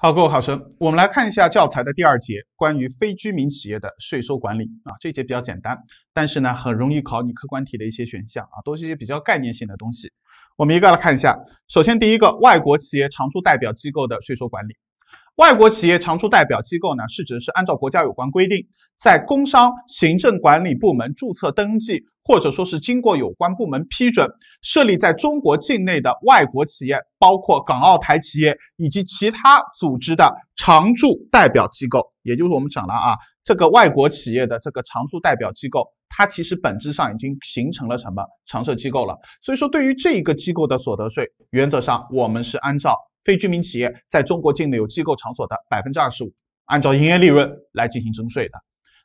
好，各位考生，我们来看一下教材的第二节，关于非居民企业的税收管理啊。这节比较简单，但是呢，很容易考你客观题的一些选项啊，都是一些比较概念性的东西。我们一个来看一下，首先第一个，外国企业常驻代表机构的税收管理。外国企业常驻代表机构呢，是指是按照国家有关规定，在工商行政管理部门注册登记，或者说是经过有关部门批准设立在中国境内的外国企业，包括港澳台企业以及其他组织的常驻代表机构。也就是我们讲了啊，这个外国企业的这个常驻代表机构，它其实本质上已经形成了什么常设机构了。所以说，对于这一个机构的所得税，原则上我们是按照。非居民企业在中国境内有机构场所的百分之二十五，按照营业利润来进行征税的。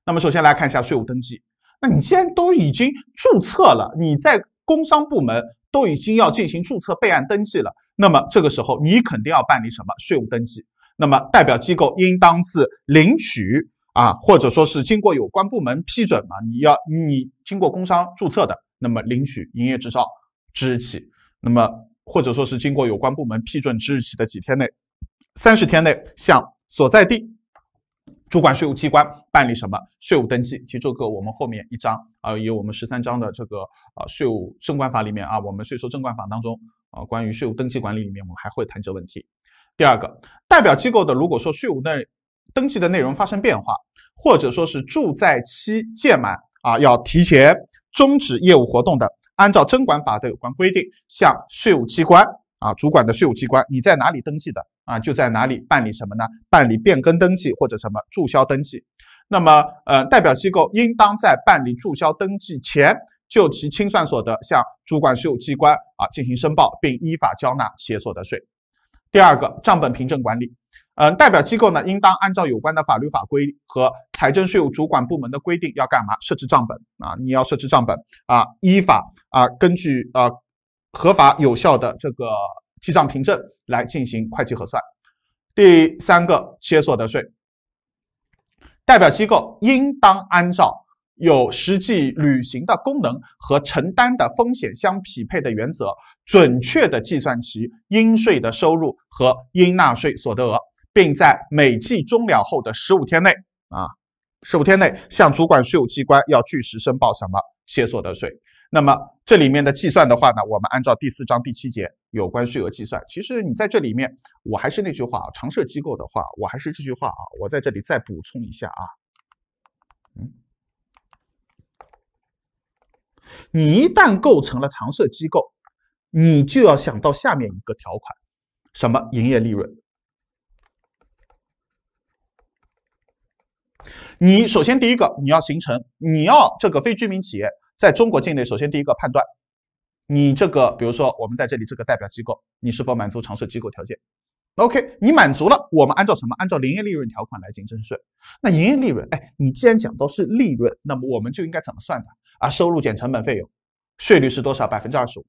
那么，首先来看一下税务登记。那你既然都已经注册了，你在工商部门都已经要进行注册备案登记了，那么这个时候你肯定要办理什么税务登记？那么代表机构应当自领取啊，或者说是经过有关部门批准嘛？你要你经过工商注册的，那么领取营业执照之日起，那么。或者说是经过有关部门批准之日起的几天内，三十天内向所在地主管税务机关办理什么税务登记？其实这个我们后面一章啊，有我们十三章的这个啊税务征管法里面啊，我们税收征管法当中啊，关于税务登记管理里面，我们还会谈这问题。第二个，代表机构的如果说税务的登记的内容发生变化，或者说是住在期届满啊，要提前终止业务活动的。按照征管法的有关规定，向税务机关啊，主管的税务机关，你在哪里登记的啊，就在哪里办理什么呢？办理变更登记或者什么注销登记。那么，呃，代表机构应当在办理注销登记前，就其清算所得向主管税务机关啊进行申报，并依法缴纳企业所得税。第二个，账本凭证管理。呃，代表机构呢，应当按照有关的法律法规和财政税务主管部门的规定，要干嘛？设置账本啊！你要设置账本啊，依法啊，根据啊合法有效的这个记账凭证来进行会计核算。第三个，企业所得税，代表机构应当按照有实际履行的功能和承担的风险相匹配的原则，准确的计算其应税的收入和应纳税所得额。并在每季终了后的十五天内，啊，十五天内向主管税务机关要据实申报什么？企业所得税。那么这里面的计算的话呢，我们按照第四章第七节有关税额计算。其实你在这里面，我还是那句话，啊，常设机构的话，我还是这句话啊，我在这里再补充一下啊，嗯，你一旦构成了常设机构，你就要想到下面一个条款，什么营业利润。你首先第一个，你要形成你要这个非居民企业在中国境内，首先第一个判断，你这个比如说我们在这里这个代表机构，你是否满足常设机构条件？OK，你满足了，我们按照什么？按照营业利润条款来进行征税。那营业利润，哎，你既然讲到是利润，那么我们就应该怎么算的啊，收入减成本费用，税率是多少？百分之二十五，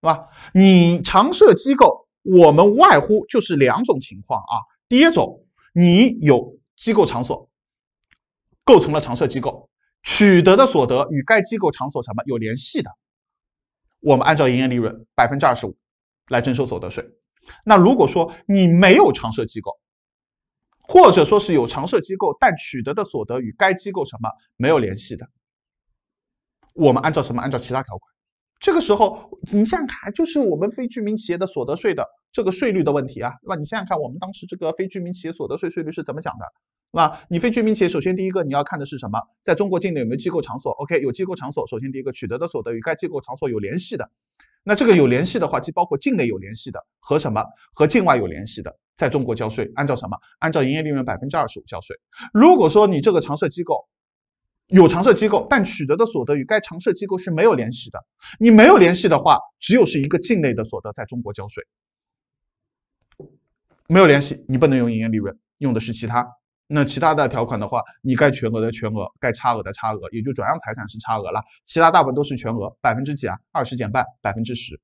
是吧？你常设机构，我们外乎就是两种情况啊。第一种，你有机构场所。构成了常设机构取得的所得与该机构场所什么有联系的，我们按照营业利润百分之二十五来征收所得税。那如果说你没有常设机构，或者说是有常设机构但取得的所得与该机构什么没有联系的，我们按照什么？按照其他条款。这个时候你想想看，就是我们非居民企业的所得税的这个税率的问题啊。那你想想看，我们当时这个非居民企业所得税税率是怎么讲的？那你非居民企业，首先第一个你要看的是什么？在中国境内有没有机构场所？OK，有机构场所，首先第一个取得的所得与该机构场所有联系的，那这个有联系的话，既包括境内有联系的和什么？和境外有联系的，在中国交税，按照什么？按照营业利润百分之二十五交税。如果说你这个常设机构有常设机构，但取得的所得与该常设机构是没有联系的，你没有联系的话，只有是一个境内的所得在中国交税，没有联系，你不能用营业利润，用的是其他。那其他的条款的话，你该全额的全额，该差额的差额，也就转让财产是差额了，其他大部分都是全额，百分之几啊？二十减半，百分之十，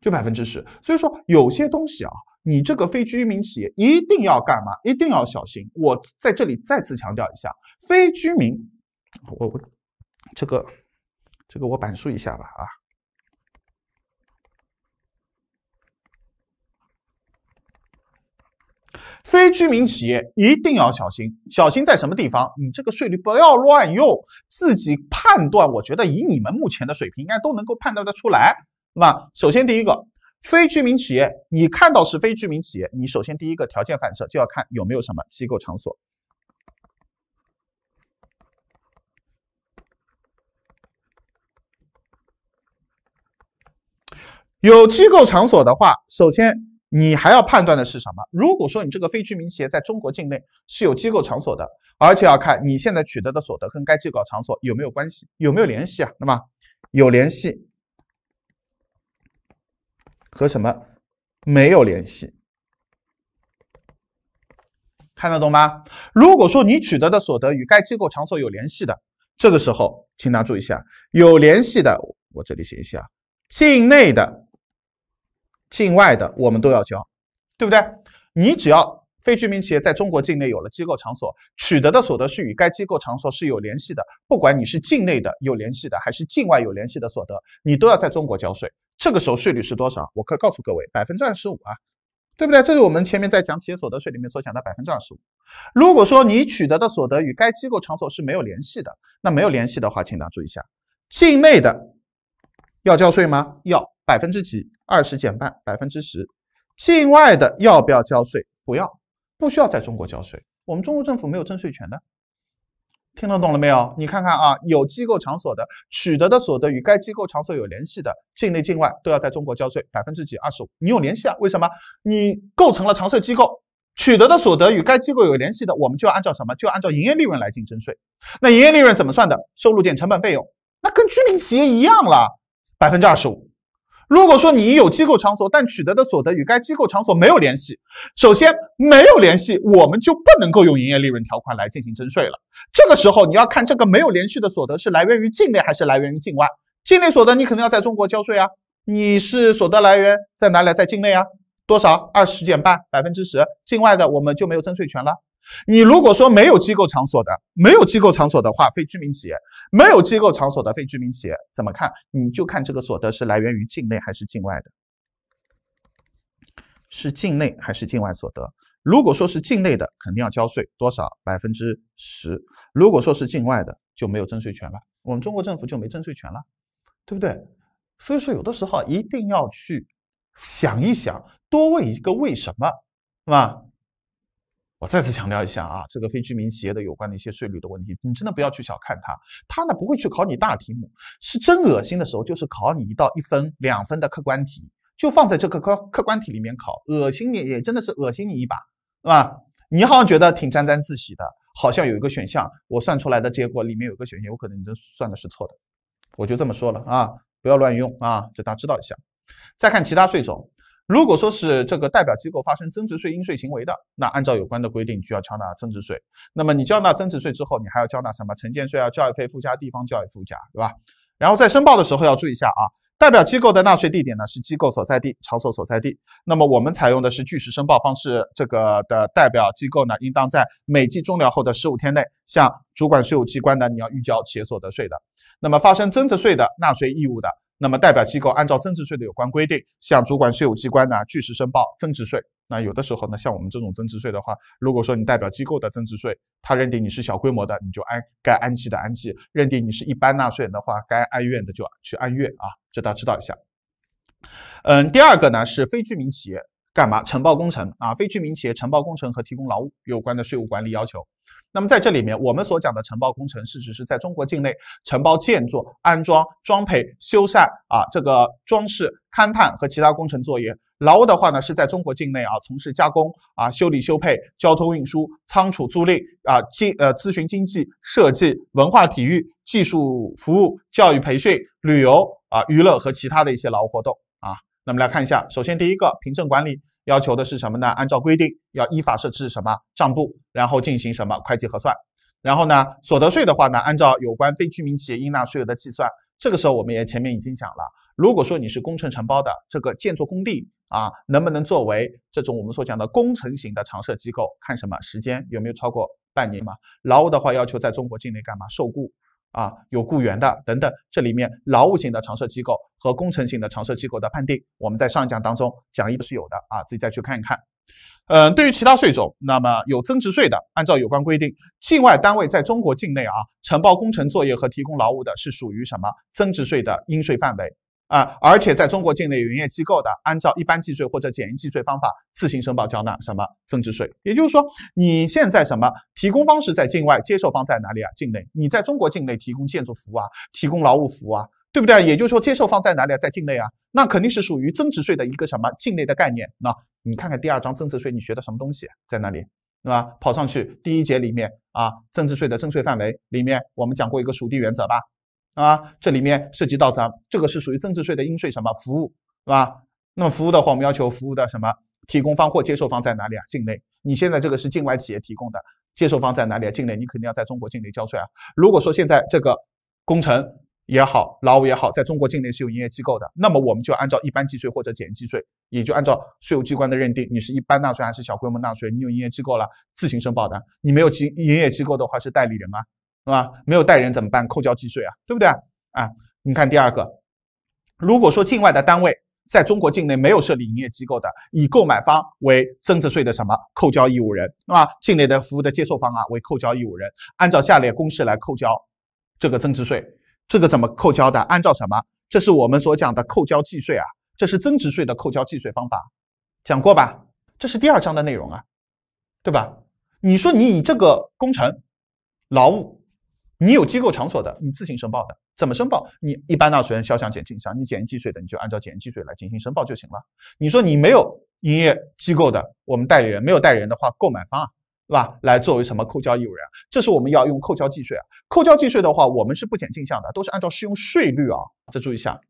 就百分之十。所以说有些东西啊，你这个非居民企业一定要干嘛？一定要小心。我在这里再次强调一下，非居民，我我这个这个我板书一下吧啊。非居民企业一定要小心，小心在什么地方？你这个税率不要乱用，自己判断。我觉得以你们目前的水平，应该都能够判断得出来。那首先第一个，非居民企业，你看到是非居民企业，你首先第一个条件反射就要看有没有什么机构场所。有机构场所的话，首先。你还要判断的是什么？如果说你这个非居民企业在中国境内是有机构场所的，而且要看你现在取得的所得跟该机构场所有没有关系，有没有联系啊？那么有联系和什么没有联系，看得懂吗？如果说你取得的所得与该机构场所有联系的，这个时候请大家注意一下，有联系的，我这里写一下，境内的。境外的我们都要交，对不对？你只要非居民企业在中国境内有了机构场所，取得的所得是与该机构场所是有联系的，不管你是境内的有联系的，还是境外有联系的所得，你都要在中国交税。这个时候税率是多少？我可以告诉各位，百分之二十五啊，对不对？这是我们前面在讲企业所得税里面所讲的百分之二十五。如果说你取得的所得与该机构场所是没有联系的，那没有联系的话，请大家注意一下，境内的要交税吗？要。百分之几？二十减半，百分之十。境外的要不要交税？不要，不需要在中国交税。我们中国政府没有征税权的。听得懂了没有？你看看啊，有机构场所的取得的所得与该机构场所有联系的，境内境外都要在中国交税。百分之几？二十五。你有联系啊？为什么？你构成了常设机构，取得的所得与该机构有联系的，我们就按照什么？就按照营业利润来进征税。那营业利润怎么算的？收入减成本费用。那跟居民企业一样了，百分之二十五。如果说你有机构场所，但取得的所得与该机构场所没有联系，首先没有联系，我们就不能够用营业利润条款来进行征税了。这个时候你要看这个没有连续的所得是来源于境内还是来源于境外。境内所得你可能要在中国交税啊，你是所得来源在哪里，在境内啊？多少二十减半百分之十，境外的我们就没有征税权了。你如果说没有机构场所的，没有机构场所的话，非居民企业。没有机构场所的非居民企业怎么看？你就看这个所得是来源于境内还是境外的，是境内还是境外所得？如果说是境内的，肯定要交税多少百分之十；如果说是境外的，就没有征税权了，我们中国政府就没征税权了，对不对？所以说，有的时候一定要去想一想，多问一个为什么，是吧？我再次强调一下啊，这个非居民企业的有关的一些税率的问题，你真的不要去小看它。它呢不会去考你大题目，是真恶心的时候，就是考你一道一分、两分的客观题，就放在这个客客观题里面考，恶心你，也真的是恶心你一把，是吧？你好像觉得挺沾沾自喜的，好像有一个选项，我算出来的结果里面有个选项，有可能你都算的是错的，我就这么说了啊，不要乱用啊，这大家知道一下。再看其他税种。如果说是这个代表机构发生增值税应税行为的，那按照有关的规定需要缴纳增值税。那么你缴纳增值税之后，你还要缴纳什么城建税啊、教育费附加、地方教育附加，对吧？然后在申报的时候要注意一下啊，代表机构的纳税地点呢是机构所在地、场所所在地。那么我们采用的是据实申报方式，这个的代表机构呢，应当在每季终了后的十五天内，向主管税务机关呢你要预交企业所得税的。那么发生增值税的纳税义务的。那么代表机构按照增值税的有关规定，向主管税务机关呢，据实申报增值税。那有的时候呢，像我们这种增值税的话，如果说你代表机构的增值税，他认定你是小规模的，你就按该按季的按季；认定你是一般纳税人的话，该按月的就去按月啊，这大家知道一下。嗯，第二个呢是非居民企业干嘛？承包工程啊，非居民企业承包工程和提供劳务有关的税务管理要求。那么在这里面，我们所讲的承包工程是指是在中国境内承包建筑、安装、装配、修缮啊这个装饰、勘探和其他工程作业；劳务的话呢，是在中国境内啊从事加工、啊修理、修配、交通运输、仓储租赁啊经呃咨询、经济设计、文化体育、技术服务、教育培训、旅游啊娱乐和其他的一些劳务活动啊。那么来看一下，首先第一个凭证管理。要求的是什么呢？按照规定要依法设置什么账簿，然后进行什么会计核算。然后呢，所得税的话呢，按照有关非居民企业应纳税额的计算，这个时候我们也前面已经讲了。如果说你是工程承包的这个建筑工地啊，能不能作为这种我们所讲的工程型的常设机构？看什么时间有没有超过半年嘛？劳务的话，要求在中国境内干嘛受雇？啊，有雇员的等等，这里面劳务型的常设机构和工程型的常设机构的判定，我们在上一讲当中讲义是有的啊，自己再去看一看。嗯，对于其他税种，那么有增值税的，按照有关规定，境外单位在中国境内啊承包工程作业和提供劳务的，是属于什么增值税的应税范围？啊，而且在中国境内营业机构的，按照一般计税或者简易计税方法自行申报缴纳什么增值税？也就是说，你现在什么提供方式在境外，接受方在哪里啊？境内，你在中国境内提供建筑服务啊，提供劳务服务啊，对不对？也就是说，接受方在哪里？在境内啊，那肯定是属于增值税的一个什么境内的概念。那你看看第二章增值税，你学的什么东西在那里？对吧？跑上去第一节里面啊，增值税的征税范围里面，我们讲过一个属地原则吧？啊，这里面涉及到咱这个是属于增值税的应税什么服务，是吧？那么服务的话，我们要求服务的什么提供方或接受方在哪里啊？境内。你现在这个是境外企业提供的，接受方在哪里啊？境内，你肯定要在中国境内交税啊。如果说现在这个工程也好，劳务也好，在中国境内是有营业机构的，那么我们就按照一般计税或者简易计税，也就按照税务机关的认定，你是一般纳税还是小规模纳税？你有营业机构了，自行申报的。你没有营营业机构的话，是代理人吗？是吧？没有带人怎么办？扣交计税啊，对不对啊？啊，你看第二个，如果说境外的单位在中国境内没有设立营业机构的，以购买方为增值税的什么扣缴义务人，是吧？境内的服务的接受方啊，为扣缴义务人，按照下列公式来扣交这个增值税，这个怎么扣交的？按照什么？这是我们所讲的扣交计税啊，这是增值税的扣交计税方法，讲过吧？这是第二章的内容啊，对吧？你说你以这个工程劳务。你有机构场所的，你自行申报的，怎么申报？你一般纳税人销项减进项，你简易计税的，你就按照简易计税来进行申报就行了。你说你没有营业机构的，我们代理人没有代理人的话，购买方啊，是吧？来作为什么扣交义务人？这是我们要用扣交计税啊。扣交计税的话，我们是不减进项的，都是按照适用税率啊。这注意一下。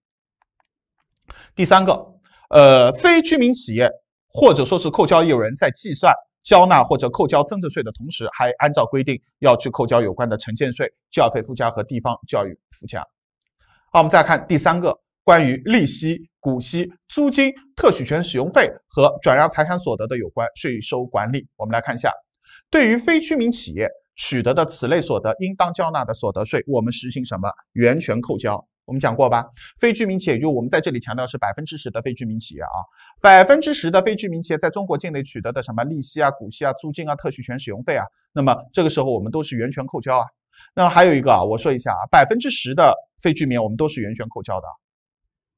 第三个，呃，非居民企业或者说是扣交义务人在计算。交纳或者扣缴增值税的同时，还按照规定要去扣缴有关的城建税、教育费附加和地方教育附加。好，我们再看第三个，关于利息、股息、租金、特许权使用费和转让财产所得的有关税收管理。我们来看一下，对于非居民企业取得的此类所得，应当缴纳的所得税，我们实行什么源泉扣缴？我们讲过吧，非居民企业，就我们在这里强调是百分之十的非居民企业啊，百分之十的非居民企业在中国境内取得的什么利息啊、股息啊、租金啊、特许权使用费啊，那么这个时候我们都是源泉扣缴啊。那还有一个啊，我说一下啊，百分之十的非居民我们都是源泉扣缴的。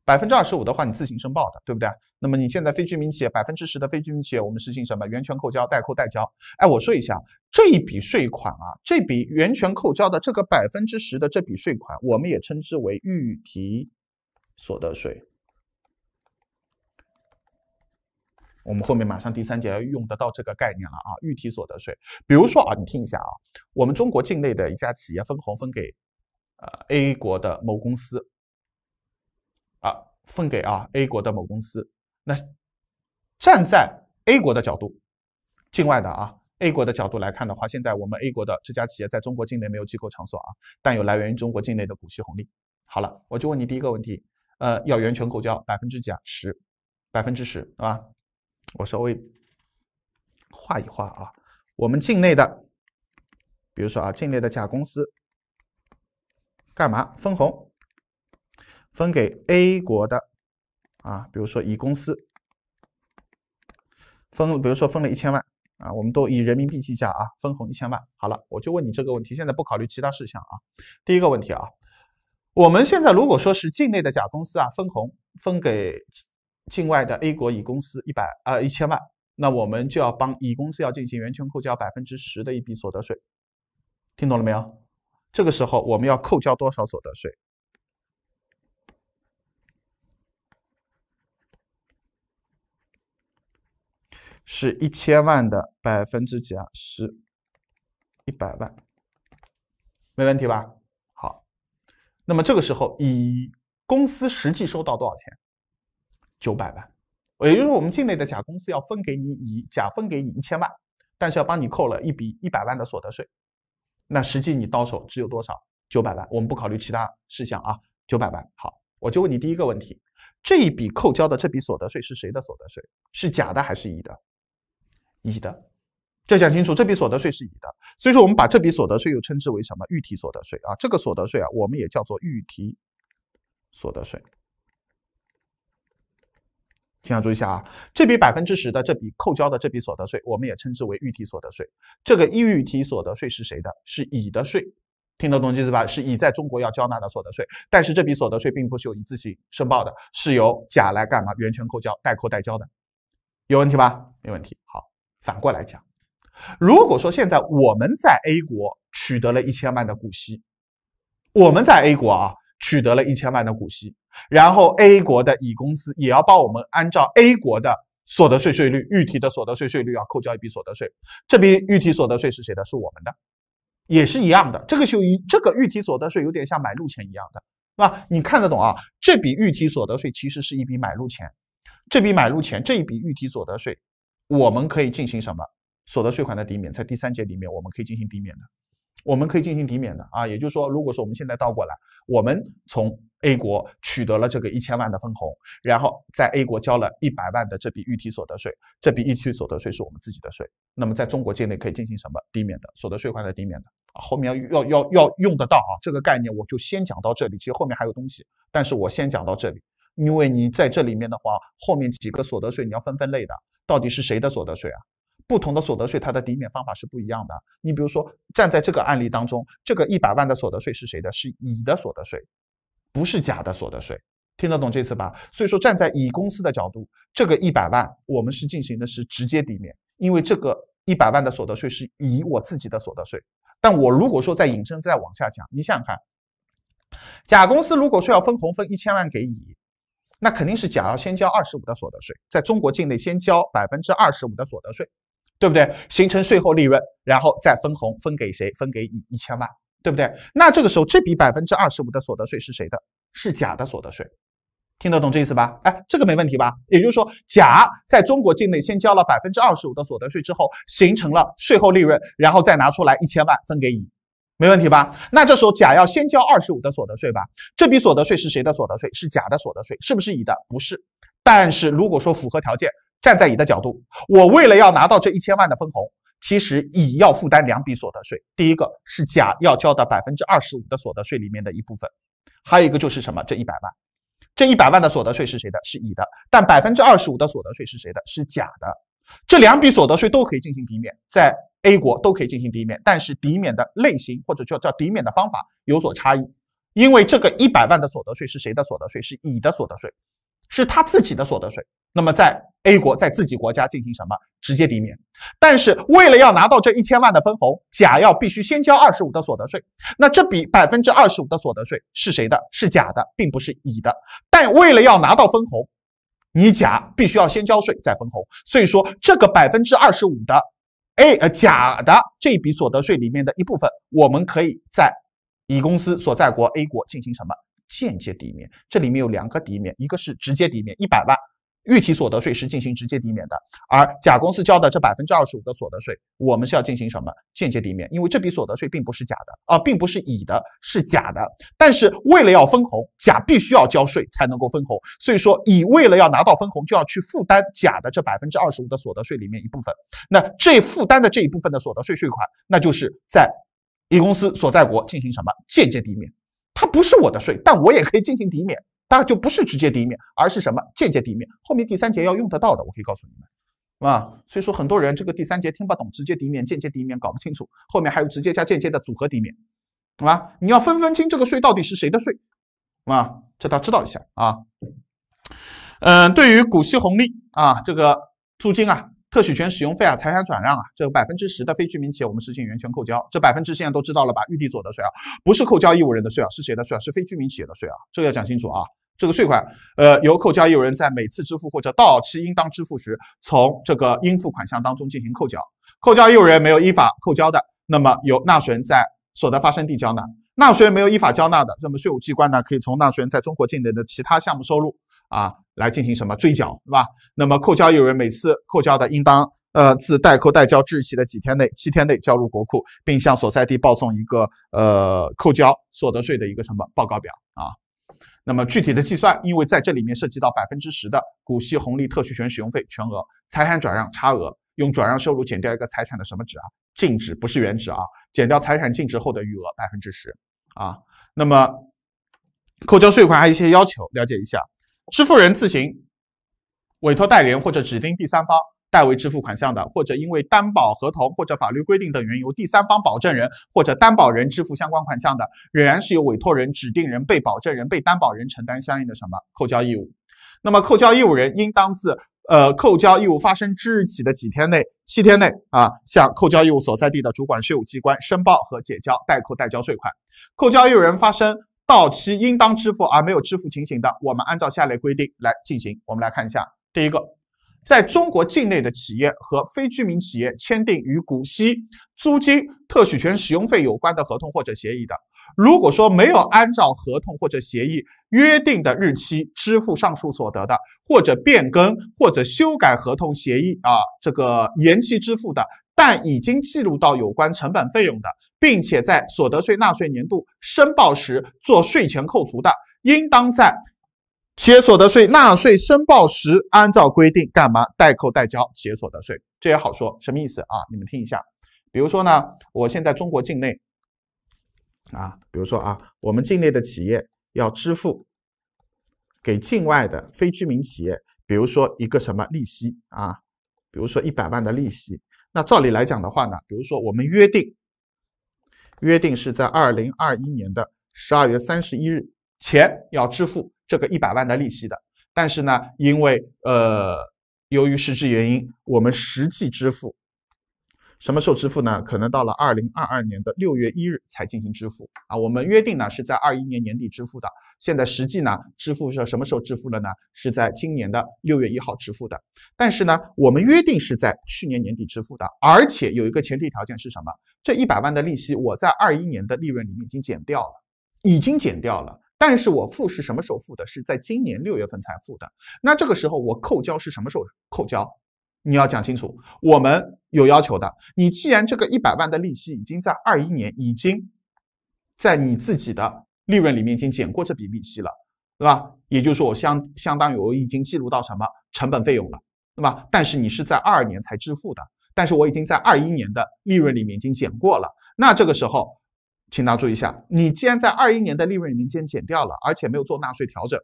百分之二十五的话，你自行申报的，对不对？那么你现在非居民企业百分之十的非居民企业，我们实行什么源泉扣缴、代扣代交？哎，我说一下这一笔税款啊，这笔源泉扣缴的这个百分之十的这笔税款，我们也称之为预提所得税。我们后面马上第三节要用得到这个概念了啊，预提所得税。比如说啊，你听一下啊，我们中国境内的一家企业分红分给呃 A 国的某公司。啊，分给啊 A 国的某公司。那站在 A 国的角度，境外的啊 A 国的角度来看的话，现在我们 A 国的这家企业在中国境内没有机构场所啊，但有来源于中国境内的股息红利。好了，我就问你第一个问题，呃，要源泉购交百分之啊？十，百分之十对吧？我稍微画一画啊，我们境内的，比如说啊，境内的甲公司干嘛分红？分给 A 国的啊，比如说乙公司分，比如说分了一千万啊，我们都以人民币计价啊，分红一千万。好了，我就问你这个问题，现在不考虑其他事项啊。第一个问题啊，我们现在如果说是境内的甲公司啊，分红分给境外的 A 国乙公司一百呃一千万，那我们就要帮乙公司要进行源泉扣缴百分之十的一笔所得税，听懂了没有？这个时候我们要扣交多少所得税？是一千万的百分之几啊？十一百万，没问题吧？好，那么这个时候，乙公司实际收到多少钱？九百万，也就是我们境内的甲公司要分给你乙，甲分给你一千万，但是要帮你扣了一笔一百万的所得税，那实际你到手只有多少？九百万。我们不考虑其他事项啊，九百万。好，我就问你第一个问题，这一笔扣交的这笔所得税是谁的所得税？是甲的还是乙的？乙的，这讲清楚，这笔所得税是乙的，所以说我们把这笔所得税又称之为什么预提所得税啊？这个所得税啊，我们也叫做预提所得税。请要注意一下啊，这笔百分之十的这笔扣交的这笔所得税，我们也称之为预提所得税。这个预提所得税是谁的？是乙的税，听得懂意思吧？是乙在中国要交纳的所得税，但是这笔所得税并不是由乙自行申报的，是由甲来干嘛？源泉扣交，代扣代交的，有问题吧？没问题，好。反过来讲，如果说现在我们在 A 国取得了一千万的股息，我们在 A 国啊取得了一千万的股息，然后 A 国的乙公司也要帮我们按照 A 国的所得税税率预提的所得税税率要扣交一笔所得税，这笔预提所得税是谁的？是我们的，也是一样的。这个就一，这个预提所得税有点像买入钱一样的，是吧？你看得懂啊？这笔预提所得税其实是一笔买入钱，这笔买入钱这一笔预提所得税。我们可以进行什么所得税款的抵免？在第三节里面，我们可以进行抵免的，我们可以进行抵免的啊！也就是说，如果说我们现在倒过来，我们从 A 国取得了这个一千万的分红，然后在 A 国交了一百万的这笔预提所得税，这笔预提所得税是我们自己的税。那么在中国境内可以进行什么抵免的所得税款的抵免的啊？后面要要要要用得到啊！这个概念我就先讲到这里，其实后面还有东西，但是我先讲到这里，因为你在这里面的话，后面几个所得税你要分分类的。到底是谁的所得税啊？不同的所得税，它的抵免方法是不一样的。你比如说，站在这个案例当中，这个一百万的所得税是谁的？是乙的所得税，不是甲的所得税。听得懂这次吧？所以说，站在乙公司的角度，这个一百万我们是进行的是直接抵免，因为这个一百万的所得税是乙我自己的所得税。但我如果说再引申再往下讲，你想想看，甲公司如果说要分红分一千万给乙。那肯定是甲要先交二十五的所得税，在中国境内先交百分之二十五的所得税，对不对？形成税后利润，然后再分红分给谁？分给乙一千万，对不对？那这个时候这笔百分之二十五的所得税是谁的？是甲的所得税，听得懂这意思吧？哎，这个没问题吧？也就是说，甲在中国境内先交了百分之二十五的所得税之后，形成了税后利润，然后再拿出来一千万分给乙。没问题吧？那这时候甲要先交二十五的所得税吧？这笔所得税是谁的所得税？是甲的所得税，是不是乙的？不是。但是如果说符合条件，站在乙的角度，我为了要拿到这一千万的分红，其实乙要负担两笔所得税。第一个是甲要交的百分之二十五的所得税里面的一部分，还有一个就是什么？这一百万，这一百万的所得税是谁的？是乙的。但百分之二十五的所得税是谁的？是甲的。这两笔所得税都可以进行抵免，在。A 国都可以进行抵免，但是抵免的类型或者叫叫抵免的方法有所差异。因为这个一百万的所得税是谁的所得税？是乙的所得税，是他自己的所得税。那么在 A 国，在自己国家进行什么直接抵免？但是为了要拿到这一千万的分红，甲要必须先交二十五的所得税。那这笔百分之二十五的所得税是谁的？是甲的，并不是乙的。但为了要拿到分红，你甲必须要先交税再分红。所以说这个百分之二十五的。A 呃，假的这笔所得税里面的一部分，我们可以在乙公司所在国 A 国进行什么间接抵免？这里面有两个抵免，一个是直接抵免，一百万。预提所得税是进行直接抵免的，而甲公司交的这百分之二十五的所得税，我们是要进行什么间接抵免？因为这笔所得税并不是甲的，啊，并不是乙的，是假的。但是为了要分红，甲必须要交税才能够分红，所以说乙为了要拿到分红，就要去负担甲的这百分之二十五的所得税里面一部分。那这负担的这一部分的所得税税款，那就是在乙公司所在国进行什么间接抵免？它不是我的税，但我也可以进行抵免。那就不是直接抵免，而是什么间接抵免？后面第三节要用得到的，我可以告诉你们，啊，所以说很多人这个第三节听不懂，直接抵免、间接抵免搞不清楚，后面还有直接加间接的组合抵免，好吧？你要分分清这个税到底是谁的税，啊，这大家知道一下啊。嗯，对于股息红利啊、这个租金啊、特许权使用费啊、财产转让啊，这百分之十的非居民企业我们实行源泉扣缴，这百分之现在都知道了吧？预地所得税啊，不是扣缴义务人的税啊，是谁的税？啊？是非居民企业的税啊，这个要讲清楚啊。这个税款，呃，由扣缴义务人在每次支付或者到期应当支付时，从这个应付款项当中进行扣缴。扣缴义务人没有依法扣缴的，那么由纳税人在所得发生地缴纳。纳税人没有依法缴纳的，那么税务机关呢，可以从纳税人在中国境内的其他项目收入啊来进行什么追缴，是吧？那么扣缴义务人每次扣缴的，应当呃自代扣代缴之日起的几天内，七天内交入国库，并向所在地报送一个呃扣缴所得税的一个什么报告表啊。那么具体的计算，因为在这里面涉及到百分之十的股息红利特许权使用费全额财产转让差额，用转让收入减掉一个财产的什么值啊？净值不是原值啊，减掉财产净值后的余额百分之十啊。那么，扣交税款还有一些要求，了解一下。支付人自行委托代理人或者指定第三方。代为支付款项的，或者因为担保合同或者法律规定等缘由，第三方保证人或者担保人支付相关款项的，仍然是由委托人、指定人、被保证人、被担保人承担相应的什么扣交义务。那么，扣交义务人应当自呃扣交义务发生之日起的几天内，七天内啊，向扣交义务所在地的主管税务机关申报和解交代扣代交税款。扣交义务人发生到期应当支付而没有支付情形的，我们按照下列规定来进行。我们来看一下，第一个。在中国境内的企业和非居民企业签订与股息、租金、特许权使用费有关的合同或者协议的，如果说没有按照合同或者协议约定的日期支付上述所得的，或者变更或者修改合同协议啊，这个延期支付的，但已经记录到有关成本费用的，并且在所得税纳税年度申报时做税前扣除的，应当在。企业所得税纳税申报时，按照规定干嘛？代扣代缴企业所得税，这也好说，什么意思啊？你们听一下。比如说呢，我现在中国境内，啊，比如说啊，我们境内的企业要支付给境外的非居民企业，比如说一个什么利息啊，比如说一百万的利息。那照理来讲的话呢，比如说我们约定，约定是在二零二一年的十二月三十一日。钱要支付这个一百万的利息的，但是呢，因为呃，由于实质原因，我们实际支付什么时候支付呢？可能到了二零二二年的六月一日才进行支付啊。我们约定呢是在二一年年底支付的，现在实际呢支付是什么时候支付了呢？是在今年的六月一号支付的。但是呢，我们约定是在去年年底支付的，而且有一个前提条件是什么？这一百万的利息我在二一年的利润里面已经减掉了，已经减掉了。但是我付是什么时候付的？是在今年六月份才付的。那这个时候我扣交是什么时候扣交？你要讲清楚。我们有要求的。你既然这个一百万的利息已经在二一年已经，在你自己的利润里面已经减过这笔利息了，对吧？也就是说我相相当于我已经记录到什么成本费用了，对吧？但是你是在二二年才支付的，但是我已经在二一年的利润里面已经减过了。那这个时候。请大家注意一下，你既然在二一年的利润已经减掉了，而且没有做纳税调整，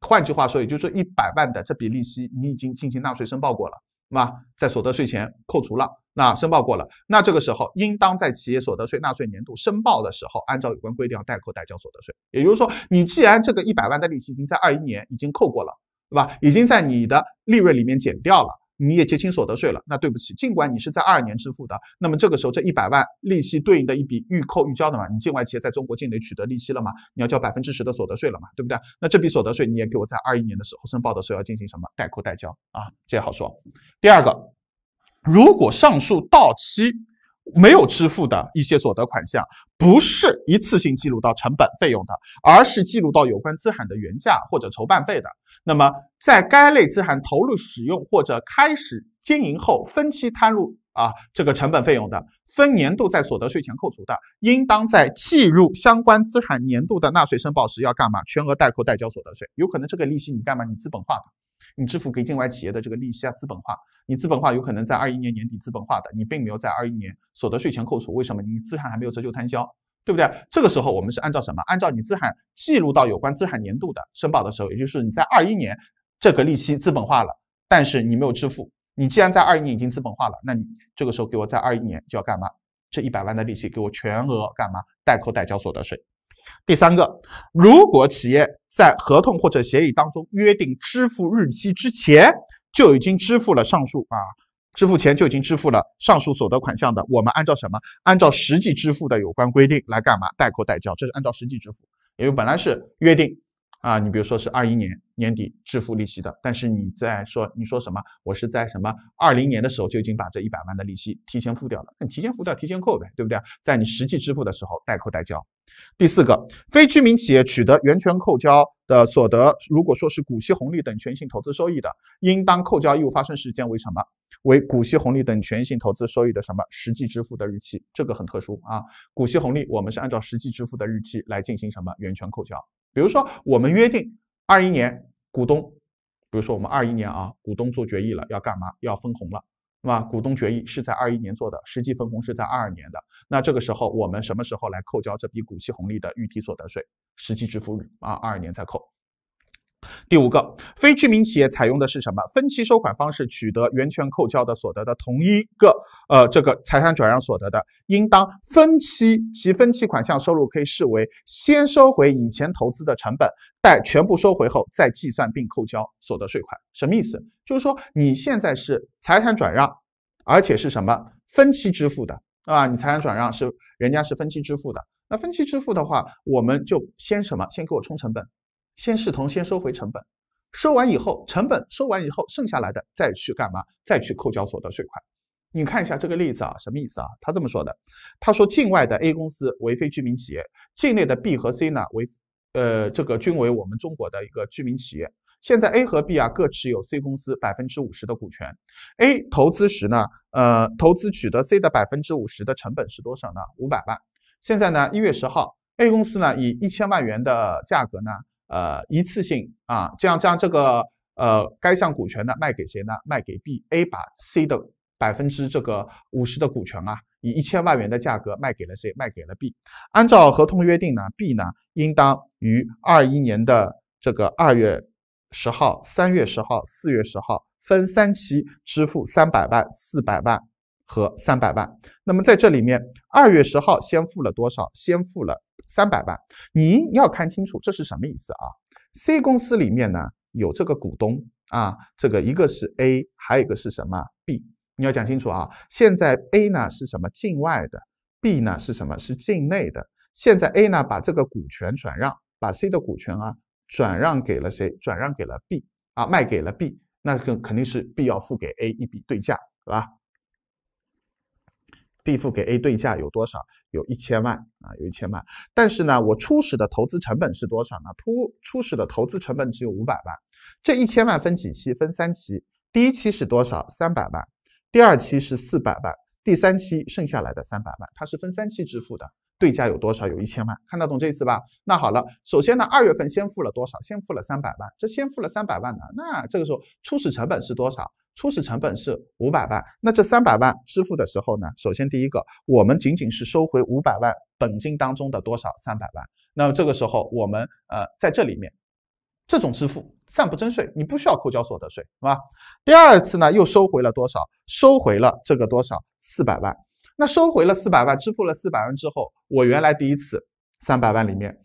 换句话说，也就是说一百万的这笔利息你已经进行纳税申报过了，那吧？在所得税前扣除了，那申报过了，那这个时候应当在企业所得税纳税年度申报的时候，按照有关规定代扣代交所得税。也就是说，你既然这个一百万的利息已经在二一年已经扣过了，对吧？已经在你的利润里面减掉了。你也结清所得税了，那对不起，尽管你是在二年支付的，那么这个时候这一百万利息对应的一笔预扣预交的嘛，你境外企业在中国境内取得利息了嘛，你要交百分之十的所得税了嘛，对不对？那这笔所得税你也给我在二一年的时候申报的时候要进行什么代扣代交啊？这也好说。第二个，如果上述到期没有支付的一些所得款项不是一次性记录到成本费用的，而是记录到有关资产的原价或者筹办费的。那么，在该类资产投入使用或者开始经营后，分期摊入啊这个成本费用的，分年度在所得税前扣除的，应当在计入相关资产年度的纳税申报时要干嘛？全额代扣代交所得税。有可能这个利息你干嘛？你资本化的，你支付给境外企业的这个利息啊资本化，你资本化有可能在二一年年底资本化的，你并没有在二一年所得税前扣除，为什么？你资产还没有折旧摊销。对不对？这个时候我们是按照什么？按照你资产记录到有关资产年度的申报的时候，也就是你在二一年这个利息资本化了，但是你没有支付。你既然在二一年已经资本化了，那你这个时候给我在二一年就要干嘛？这一百万的利息给我全额干嘛？代扣代缴所得税。第三个，如果企业在合同或者协议当中约定支付日期之前就已经支付了上述啊。支付前就已经支付了上述所得款项的，我们按照什么？按照实际支付的有关规定来干嘛？代扣代交，这是按照实际支付。因为本来是约定，啊，你比如说是二一年年底支付利息的，但是你在说你说什么？我是在什么二零年的时候就已经把这一百万的利息提前付掉了？你提前付掉，提前扣呗，对不对？在你实际支付的时候代扣代交。第四个，非居民企业取得源泉扣缴的所得，如果说是股息红利等权益投资收益的，应当扣缴义务发生时间为什么？为股息红利等权益性投资收益的什么实际支付的日期，这个很特殊啊。股息红利我们是按照实际支付的日期来进行什么源泉扣缴。比如说我们约定二一年股东，比如说我们二一年啊股东做决议了要干嘛，要分红了，是吧？股东决议是在二一年做的，实际分红是在二二年的。那这个时候我们什么时候来扣交这笔股息红利的预提所得税？实际支付日啊，二二年再扣。第五个，非居民企业采用的是什么分期收款方式取得源泉扣缴的所得的同一个呃这个财产转让所得的，应当分期其分期款项收入可以视为先收回以前投资的成本，待全部收回后再计算并扣缴所得税款。什么意思？就是说你现在是财产转让，而且是什么分期支付的啊？你财产转让是人家是分期支付的，那分期支付的话，我们就先什么？先给我充成本。先视同先收回成本，收完以后，成本收完以后，剩下来的再去干嘛？再去扣缴所得税款。你看一下这个例子啊，什么意思啊？他这么说的，他说境外的 A 公司为非居民企业，境内的 B 和 C 呢为，呃，这个均为我们中国的一个居民企业。现在 A 和 B 啊各持有 C 公司百分之五十的股权。A 投资时呢，呃，投资取得 C 的百分之五十的成本是多少呢？五百万。现在呢，一月十号，A 公司呢以一千万元的价格呢。呃，一次性啊，这样这样，这个呃，该项股权呢，卖给谁呢？卖给 B，A 把 C 的百分之这个五十的股权啊，以一千万元的价格卖给了谁？卖给了 B。按照合同约定呢，B 呢，应当于二一年的这个二月十号、三月十号、四月十号分三期支付三百万、四百万和三百万。那么在这里面，二月十号先付了多少？先付了。三百万，你要看清楚这是什么意思啊？C 公司里面呢有这个股东啊，这个一个是 A，还有一个是什么 B？你要讲清楚啊。现在 A 呢是什么境外的，B 呢是什么是境内的。现在 A 呢把这个股权转让，把 C 的股权啊转让给了谁？转让给了 B 啊，卖给了 B，那肯肯定是 B 要付给 A 一笔对价，对吧？B 付给 A 对价有多少？有一千万啊，有一千万。但是呢，我初始的投资成本是多少呢？初初始的投资成本只有五百万。这一千万分几期？分三期。第一期是多少？三百万。第二期是四百万。第三期剩下来的三百万，它是分三期支付的。对价有多少？有一千万。看得懂这次吧？那好了，首先呢，二月份先付了多少？先付了三百万。这先付了三百万呢，那这个时候初始成本是多少？初始成本是五百万，那这三百万支付的时候呢？首先，第一个，我们仅仅是收回五百万本金当中的多少三百万。那么这个时候，我们呃在这里面，这种支付暂不征税，你不需要扣缴所得税，是吧？第二次呢，又收回了多少？收回了这个多少四百万？那收回了四百万，支付了四百万之后，我原来第一次三百万里面，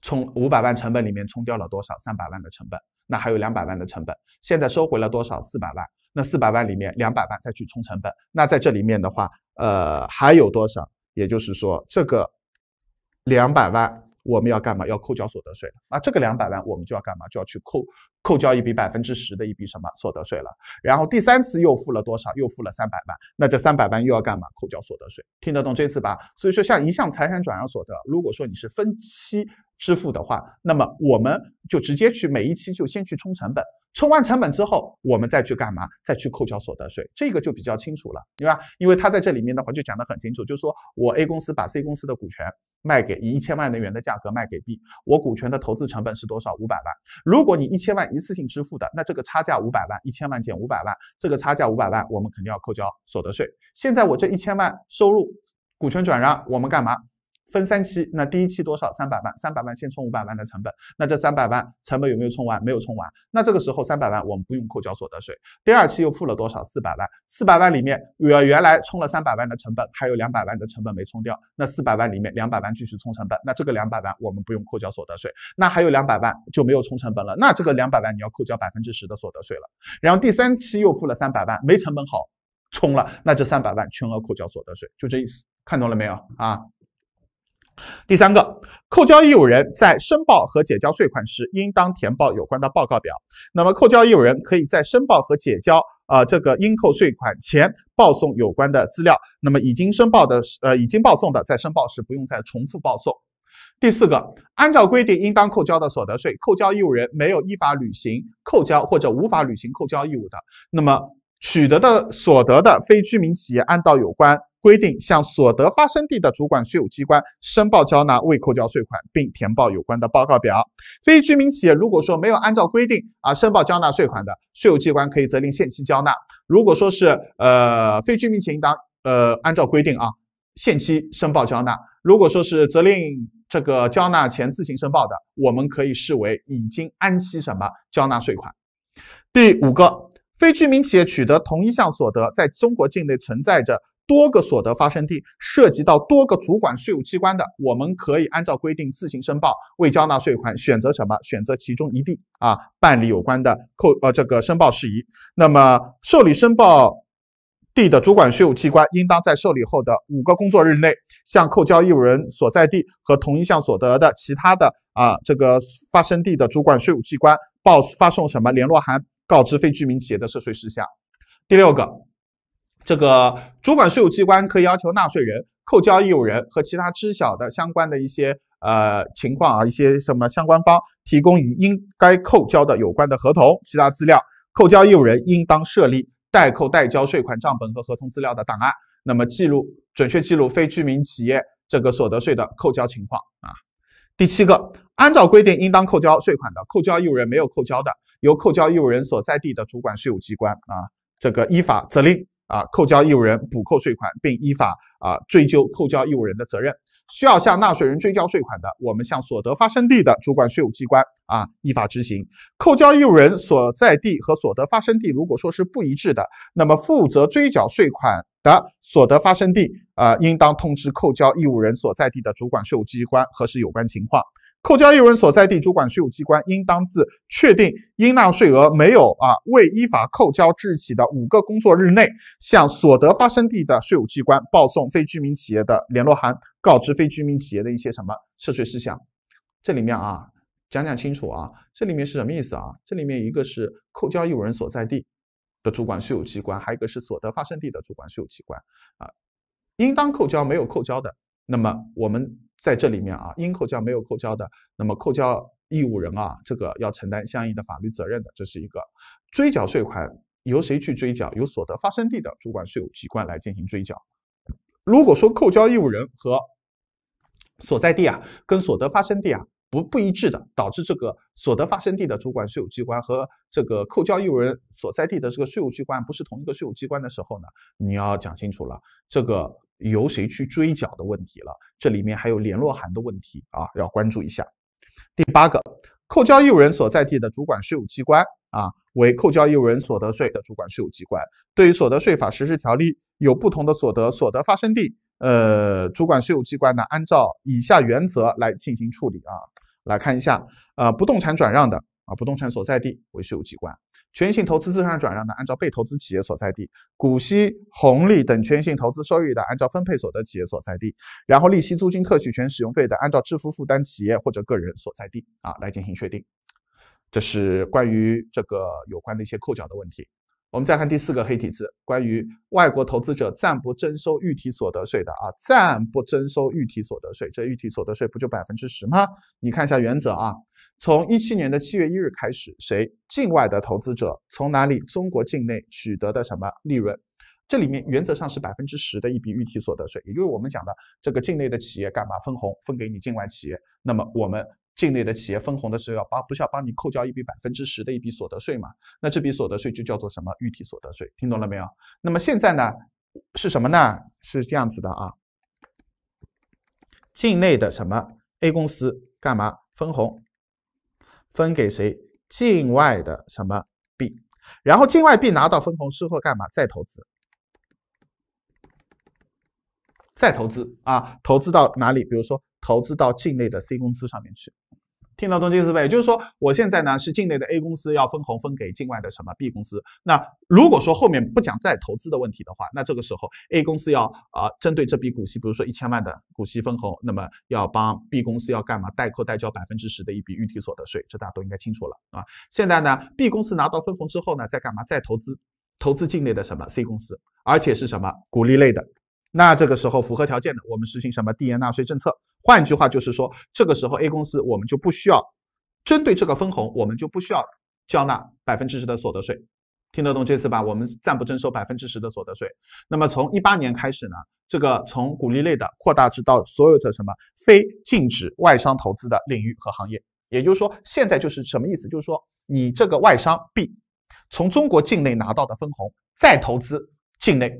冲五百万成本里面冲掉了多少三百万的成本？那还有两百万的成本，现在收回了多少？四百万。那四百万里面两百万再去冲成本，那在这里面的话，呃，还有多少？也就是说，这个两百万我们要干嘛？要扣缴所得税了。那这个两百万我们就要干嘛？就要去扣扣交一笔百分之十的一笔什么所得税了。然后第三次又付了多少？又付了三百万。那这三百万又要干嘛？扣缴所得税。听得懂这次吧？所以说，像一项财产转让所得，如果说你是分期。支付的话，那么我们就直接去每一期就先去充成本，充完成本之后，我们再去干嘛？再去扣缴所得税，这个就比较清楚了，对吧？因为他在这里面的话就讲得很清楚，就是说我 A 公司把 C 公司的股权卖给以一千万美元的价格卖给 B，我股权的投资成本是多少？五百万。如果你一千万一次性支付的，那这个差价五百万，一千万减五百万，这个差价五百万，我们肯定要扣缴所得税。现在我这一千万收入股权转让，我们干嘛？分三期，那第一期多少？三百万，三百万先充五百万的成本。那这三百万成本有没有充完？没有充完。那这个时候三百万我们不用扣缴所得税。第二期又付了多少？四百万，四百万里面，原原来充了三百万的成本，还有两百万的成本没冲掉。那四百万里面两百万继续充成本，那这个两百万我们不用扣缴所得税。那还有两百万就没有充成本了，那这个两百万你要扣缴百分之十的所得税了。然后第三期又付了三百万，没成本好充了，那这三百万全额扣缴所得税，就这意思。看懂了没有啊？第三个，扣交义务人在申报和解交税款时，应当填报有关的报告表。那么，扣交义务人可以在申报和解交啊这个应扣税款前报送有关的资料。那么，已经申报的呃已经报送的，在申报时不用再重复报送。第四个，按照规定应当扣交的所得税，扣交义务人没有依法履行扣交或者无法履行扣交义务的，那么取得的所得的非居民企业，按照有关。规定向所得发生地的主管税务机关申报缴纳未扣缴税款，并填报有关的报告表。非居民企业如果说没有按照规定啊申报缴纳税款的，税务机关可以责令限期缴纳。如果说是呃非居民企业应当呃按照规定啊限期申报缴纳。如果说是责令这个缴纳前自行申报的，我们可以视为已经按期什么缴纳税款。第五个，非居民企业取得同一项所得，在中国境内存在着。多个所得发生地涉及到多个主管税务机关的，我们可以按照规定自行申报未交纳税款，选择什么？选择其中一地啊，办理有关的扣呃这个申报事宜。那么受理申报地的主管税务机关应当在受理后的五个工作日内，向扣缴义务人所在地和同一项所得的其他的啊这个发生地的主管税务机关报发送什么联络函，告知非居民企业的涉税事项。第六个。这个主管税务机关可以要求纳税人、扣交义务人和其他知晓的相关的一些呃情况啊，一些什么相关方提供与应该扣交的有关的合同、其他资料。扣交义务人应当设立代扣代缴税款账本和合同资料的档案，那么记录、准确记录非居民企业这个所得税的扣缴情况啊。第七个，按照规定应当扣缴税款的扣交义务人没有扣缴的，由扣缴义务人所在地的主管税务机关啊，这个依法责令。啊，扣缴义务人补扣税款，并依法啊追究扣缴义务人的责任。需要向纳税人追缴税款的，我们向所得发生地的主管税务机关啊依法执行。扣缴义务人所在地和所得发生地如果说是不一致的，那么负责追缴税款的所得发生地啊，应当通知扣缴义务人所在地的主管税务机关核实有关情况。扣缴义务人所在地主管税务机关应当自确定应纳税额没有啊未依法扣缴之日起的五个工作日内，向所得发生地的税务机关报送非居民企业的联络函，告知非居民企业的一些什么涉税事项。这里面啊讲讲清楚啊，这里面是什么意思啊？这里面一个是扣缴义务人所在地的主管税务机关，还有一个是所得发生地的主管税务机关啊，应当扣交没有扣交的，那么我们。在这里面啊，应扣缴没有扣缴的，那么扣缴义务人啊，这个要承担相应的法律责任的，这是一个追缴税款由谁去追缴？由所得发生地的主管税务机关来进行追缴。如果说扣缴义务人和所在地啊，跟所得发生地啊不不一致的，导致这个所得发生地的主管税务机关和这个扣缴义务人所在地的这个税务机关不是同一个税务机关的时候呢，你要讲清楚了这个。由谁去追缴的问题了？这里面还有联络函的问题啊，要关注一下。第八个，扣缴义务人所在地的主管税务机关啊，为扣缴义务人所得税的主管税务机关。对于所得税法实施条例有不同的所得，所得发生地，呃，主管税务机关呢，按照以下原则来进行处理啊。来看一下，呃，不动产转让的啊，不动产所在地为税务机关。权益性投资资产转让的，按照被投资企业所在地；股息红利等权益性投资收益的，按照分配所得企业所在地；然后利息、租金、特许权使用费的，按照支付负担企业或者个人所在地啊来进行确定。这是关于这个有关的一些扣缴的问题。我们再看第四个黑体字，关于外国投资者暂不征收预提所得税的啊，暂不征收预提所得税。这预提所得税不就百分之十吗？你看一下原则啊。从一七年的七月一日开始，谁境外的投资者从哪里中国境内取得的什么利润？这里面原则上是百分之十的一笔预提所得税，也就是我们讲的这个境内的企业干嘛分红分给你境外企业，那么我们境内的企业分红的时候要帮不是要帮你扣交一笔百分之十的一笔所得税嘛？那这笔所得税就叫做什么预提所得税？听懂了没有？那么现在呢是什么呢？是这样子的啊，境内的什么 A 公司干嘛分红？分给谁？境外的什么 B，然后境外 B 拿到分红之后干嘛？再投资，再投资啊！投资到哪里？比如说投资到境内的 C 公司上面去。听到东京事呗，就是说我现在呢是境内的 A 公司要分红分给境外的什么 B 公司，那如果说后面不讲再投资的问题的话，那这个时候 A 公司要啊针对这笔股息，比如说一千万的股息分红，那么要帮 B 公司要干嘛？代扣代交百分之十的一笔预提所得税，这大家都应该清楚了啊。现在呢，B 公司拿到分红之后呢，再干嘛？再投资，投资境内的什么 C 公司，而且是什么股利类的。那这个时候符合条件的，我们实行什么递延纳税政策？换句话就是说，这个时候 A 公司我们就不需要针对这个分红，我们就不需要缴纳百分之十的所得税，听得懂这次吧？我们暂不征收百分之十的所得税。那么从一八年开始呢，这个从鼓励类的扩大至到所有的什么非禁止外商投资的领域和行业。也就是说，现在就是什么意思？就是说你这个外商 B 从中国境内拿到的分红，再投资境内。